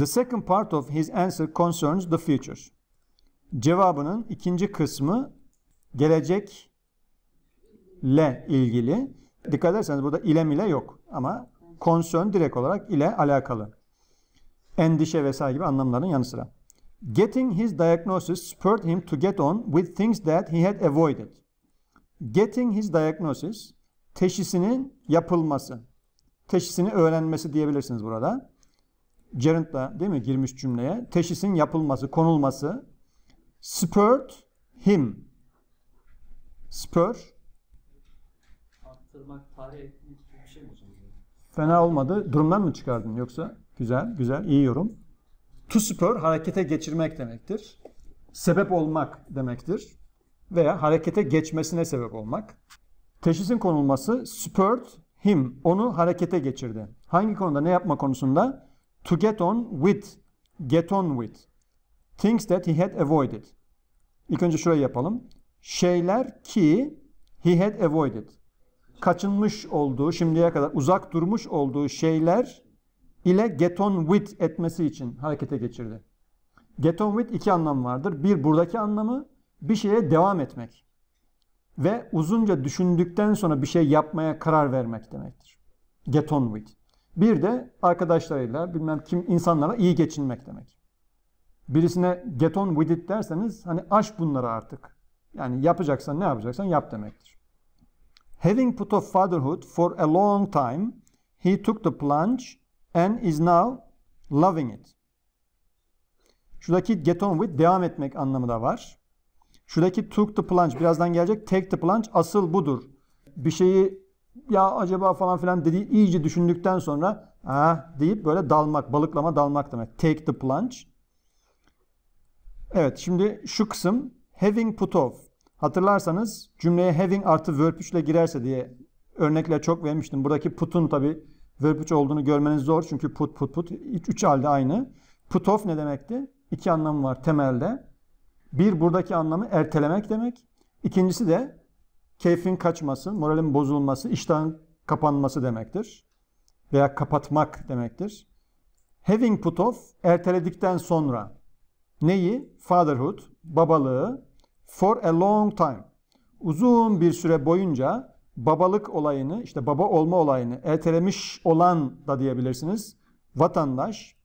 The second part of his answer concerns the future. Cevabının ikinci kısmı gelecekle ilgili. Dikkat ederseniz burada ile ile yok ama concern direkt olarak ile alakalı. Endişe vesaire gibi anlamların yanı sıra. Getting his diagnosis spurred him to get on with things that he had avoided. Getting his diagnosis, teşhisinin yapılması, teşhisini öğrenmesi diyebilirsiniz burada gerundla değil mi girmiş cümleye. Teşhisin yapılması, konulması. Spurred him. Spur. Arttırmak, tahrik bir şey mi Fena olmadı. Durumdan mı çıkardın yoksa? Güzel, güzel. iyi yorum. To spur harekete geçirmek demektir. Sebep olmak demektir. Veya harekete geçmesine sebep olmak. Teşhisin konulması spurred him. Onu harekete geçirdi. Hangi konuda? Ne yapma konusunda? To get on with, get on with. Things that he had avoided. İlk önce şurayı yapalım. Şeyler ki he had avoided. Kaçınmış olduğu, şimdiye kadar uzak durmuş olduğu şeyler ile get on with etmesi için harekete geçirdi. Get on with iki anlam vardır. Bir buradaki anlamı bir şeye devam etmek ve uzunca düşündükten sonra bir şey yapmaya karar vermek demektir. Get on with. Bir de arkadaşlarıyla bilmem kim insanlara iyi geçinmek demek. Birisine get on with it derseniz hani aş bunları artık. Yani yapacaksan ne yapacaksan yap demektir. Having put off fatherhood for a long time, he took the plunge and is now loving it. Şuradaki get on with devam etmek anlamı da var. Şuradaki took the plunge birazdan gelecek. Take the plunge asıl budur. Bir şeyi ya acaba falan filan dedi iyice düşündükten sonra ha deyip böyle dalmak, balıklama dalmak demek. Take the plunge. Evet şimdi şu kısım having put off. Hatırlarsanız cümleye having artı verb 3 ile girerse diye örnekler çok vermiştim. Buradaki put'un tabi verb 3 olduğunu görmeniz zor. Çünkü put put put. Üç, üç halde aynı. Put off ne demekti? İki anlamı var temelde. Bir buradaki anlamı ertelemek demek. İkincisi de keyfin kaçması, moralin bozulması, iştahın kapanması demektir. Veya kapatmak demektir. Having put off, erteledikten sonra neyi? Fatherhood, babalığı for a long time. Uzun bir süre boyunca babalık olayını, işte baba olma olayını ertelemiş olan da diyebilirsiniz. Vatandaş,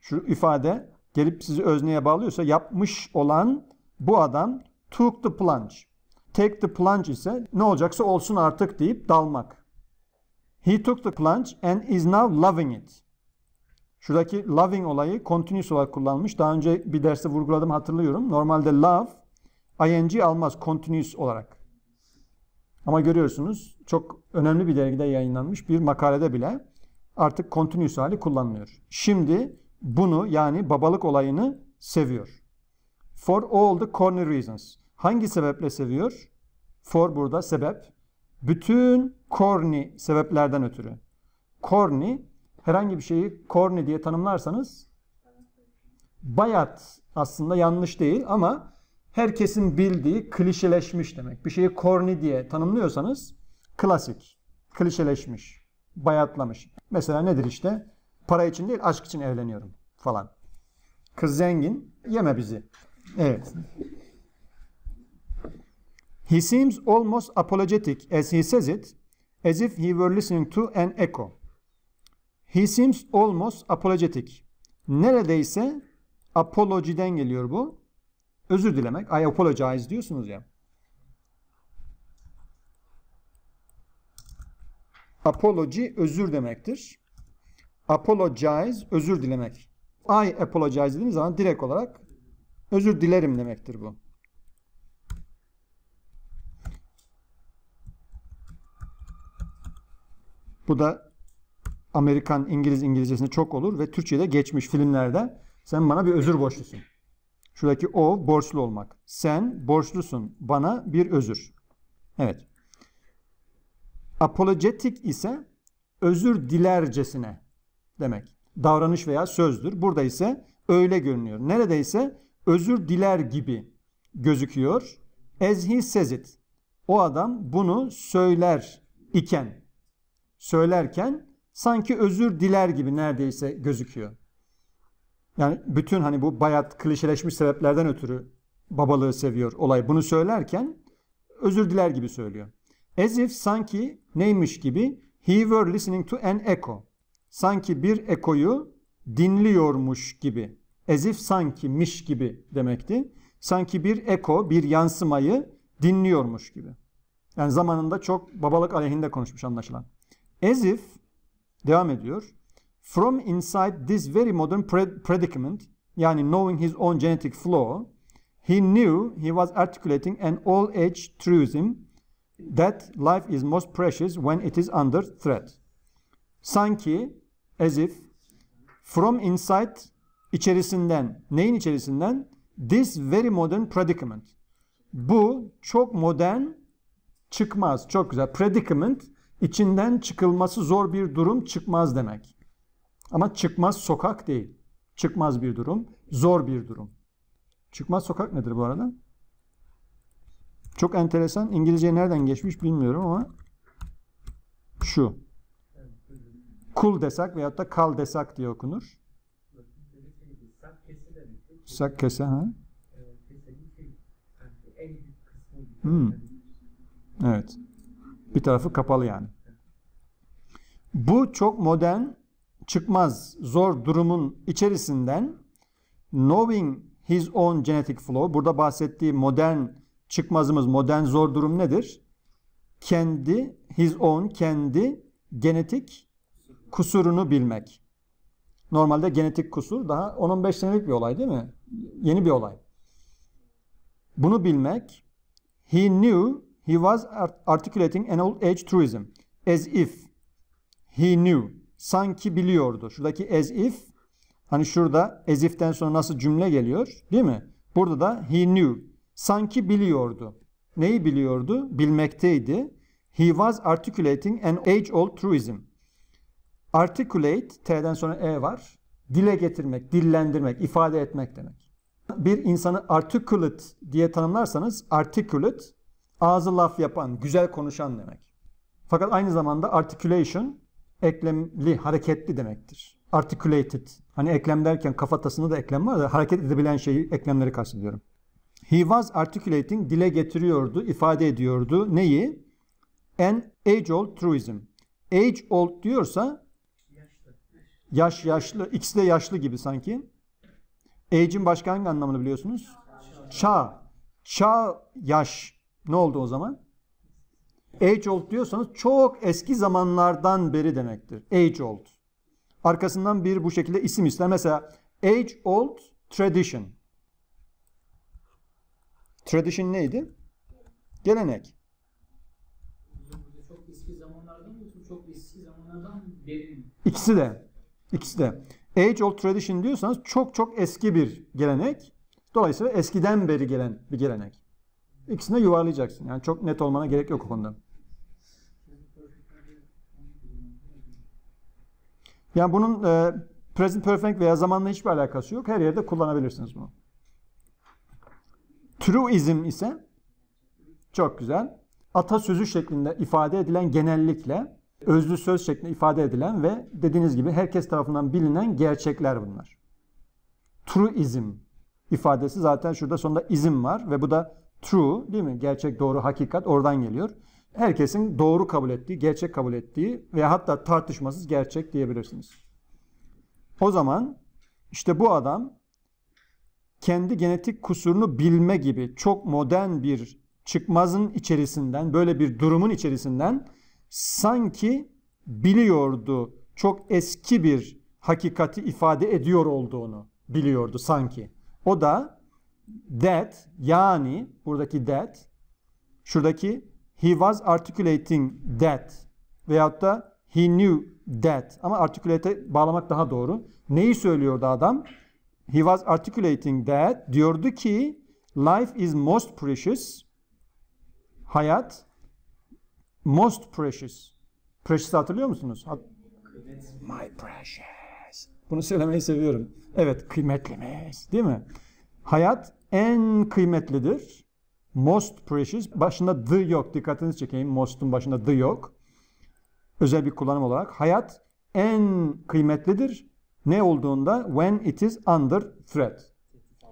şu ifade gelip sizi özneye bağlıyorsa yapmış olan bu adam took the plunge. Take the plunge ise ne olacaksa olsun artık deyip dalmak. He took the plunge and is now loving it. Şuradaki loving olayı continuous olarak kullanmış. Daha önce bir derste vurguladım hatırlıyorum. Normalde love ing almaz continuous olarak. Ama görüyorsunuz çok önemli bir dergide yayınlanmış bir makalede bile artık continuous hali kullanılıyor. Şimdi bunu yani babalık olayını seviyor. For all the corny reasons. Hangi sebeple seviyor? For burada sebep. Bütün korni sebeplerden ötürü. Korni herhangi bir şeyi korni diye tanımlarsanız bayat aslında yanlış değil ama herkesin bildiği klişeleşmiş demek. Bir şeyi korni diye tanımlıyorsanız klasik, klişeleşmiş, bayatlamış. Mesela nedir işte? Para için değil aşk için evleniyorum falan. Kız zengin, yeme bizi. Evet. He seems almost apologetic as he says it, as if he were listening to an echo. He seems almost apologetic. Neredeyse apolojiden geliyor bu. Özür dilemek. I apologize diyorsunuz ya. Apology özür demektir. Apologize özür dilemek. I apologize dediğimiz zaman direkt olarak özür dilerim demektir bu. Bu da Amerikan İngiliz İngilizcesinde çok olur ve Türkçe'de geçmiş filmlerde sen bana bir özür borçlusun. Şuradaki o borçlu olmak. Sen borçlusun bana bir özür. Evet. Apologetik ise özür dilercesine demek. Davranış veya sözdür. Burada ise öyle görünüyor. Neredeyse özür diler gibi gözüküyor. As he says it. O adam bunu söyler iken söylerken sanki özür diler gibi neredeyse gözüküyor. Yani bütün hani bu bayat klişeleşmiş sebeplerden ötürü babalığı seviyor olay bunu söylerken özür diler gibi söylüyor. As if sanki neymiş gibi he were listening to an echo. Sanki bir ekoyu dinliyormuş gibi. As if sanki miş gibi demekti. Sanki bir eko, bir yansımayı dinliyormuş gibi. Yani zamanında çok babalık aleyhinde konuşmuş anlaşılan. As if devam ediyor. From inside this very modern predicament yani knowing his own genetic flaw he knew he was articulating an all age truism that life is most precious when it is under threat. Sanki as if from inside içerisinden neyin içerisinden this very modern predicament bu çok modern çıkmaz çok güzel predicament İçinden çıkılması zor bir durum çıkmaz demek. Ama çıkmaz sokak değil. Çıkmaz bir durum, zor bir durum. Çıkmaz sokak nedir bu arada? Çok enteresan. İngilizceye nereden geçmiş bilmiyorum ama şu. Kul desek veyahut da kal desek diye okunur. Sak kese ha. Şey, hmm. Evet. Bir tarafı kapalı yani. Bu çok modern, çıkmaz, zor durumun içerisinden knowing his own genetic flow, burada bahsettiği modern çıkmazımız, modern zor durum nedir? Kendi, his own, kendi genetik kusurunu bilmek. Normalde genetik kusur daha 10-15 senelik bir olay değil mi? Yeni bir olay. Bunu bilmek. He knew He was articulating an old age truism. As if he knew. Sanki biliyordu. Şuradaki as if hani şurada as if'ten sonra nasıl cümle geliyor değil mi? Burada da he knew. Sanki biliyordu. Neyi biliyordu? Bilmekteydi. He was articulating an age old truism. Articulate, T'den sonra E var. Dile getirmek, dillendirmek, ifade etmek demek. Bir insanı articulate diye tanımlarsanız articulate ağzı laf yapan, güzel konuşan demek. Fakat aynı zamanda articulation eklemli, hareketli demektir. Articulated. Hani eklem derken kafatasında da eklem var da hareket edebilen şeyi eklemleri kastediyorum. He was articulating dile getiriyordu, ifade ediyordu. Neyi? An age old truism. Age old diyorsa yaş yaşlı, ikisi de yaşlı gibi sanki. Age'in başka hangi anlamını biliyorsunuz? Çağ. Çağ yaş ne oldu o zaman? Age old diyorsanız çok eski zamanlardan beri demektir. Age old. Arkasından bir bu şekilde isim ister. Mesela age old tradition. Tradition neydi? Gelenek. Çok eski zamanlardan mı? Çok eski zamanlardan beri İkisi de. İkisi de. Age old tradition diyorsanız çok çok eski bir gelenek. Dolayısıyla eskiden beri gelen bir gelenek ikisini de yuvarlayacaksın. Yani çok net olmana gerek yok o konuda. Yani bunun e, present perfect veya zamanla hiçbir alakası yok. Her yerde kullanabilirsiniz bunu. Truism ise çok güzel. Atasözü şeklinde ifade edilen genellikle özlü söz şeklinde ifade edilen ve dediğiniz gibi herkes tarafından bilinen gerçekler bunlar. Truism ifadesi zaten şurada sonunda izim var ve bu da True değil mi? Gerçek, doğru, hakikat oradan geliyor. Herkesin doğru kabul ettiği, gerçek kabul ettiği ve hatta tartışmasız gerçek diyebilirsiniz. O zaman işte bu adam kendi genetik kusurunu bilme gibi çok modern bir çıkmazın içerisinden, böyle bir durumun içerisinden sanki biliyordu çok eski bir hakikati ifade ediyor olduğunu biliyordu sanki. O da that yani buradaki that şuradaki he was articulating that veyahut da he knew that ama articulate bağlamak daha doğru. Neyi söylüyordu adam? He was articulating that diyordu ki life is most precious hayat most precious. Precious hatırlıyor musunuz? My precious. Bunu söylemeyi seviyorum. Evet kıymetlimiz değil mi? Hayat en kıymetlidir. Most precious. Başında the yok. Dikkatinizi çekeyim. Most'un başında the yok. Özel bir kullanım olarak. Hayat en kıymetlidir. Ne olduğunda when it is under threat.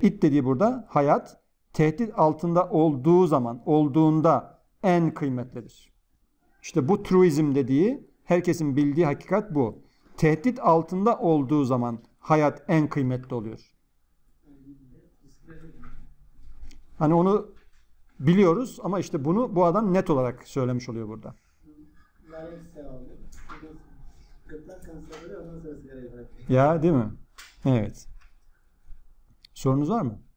It dediği burada hayat tehdit altında olduğu zaman, olduğunda en kıymetlidir. İşte bu truizm dediği, herkesin bildiği hakikat bu. Tehdit altında olduğu zaman hayat en kıymetli oluyor. Hani onu biliyoruz ama işte bunu bu adam net olarak söylemiş oluyor burada. Ya değil mi? Evet. Sorunuz var mı?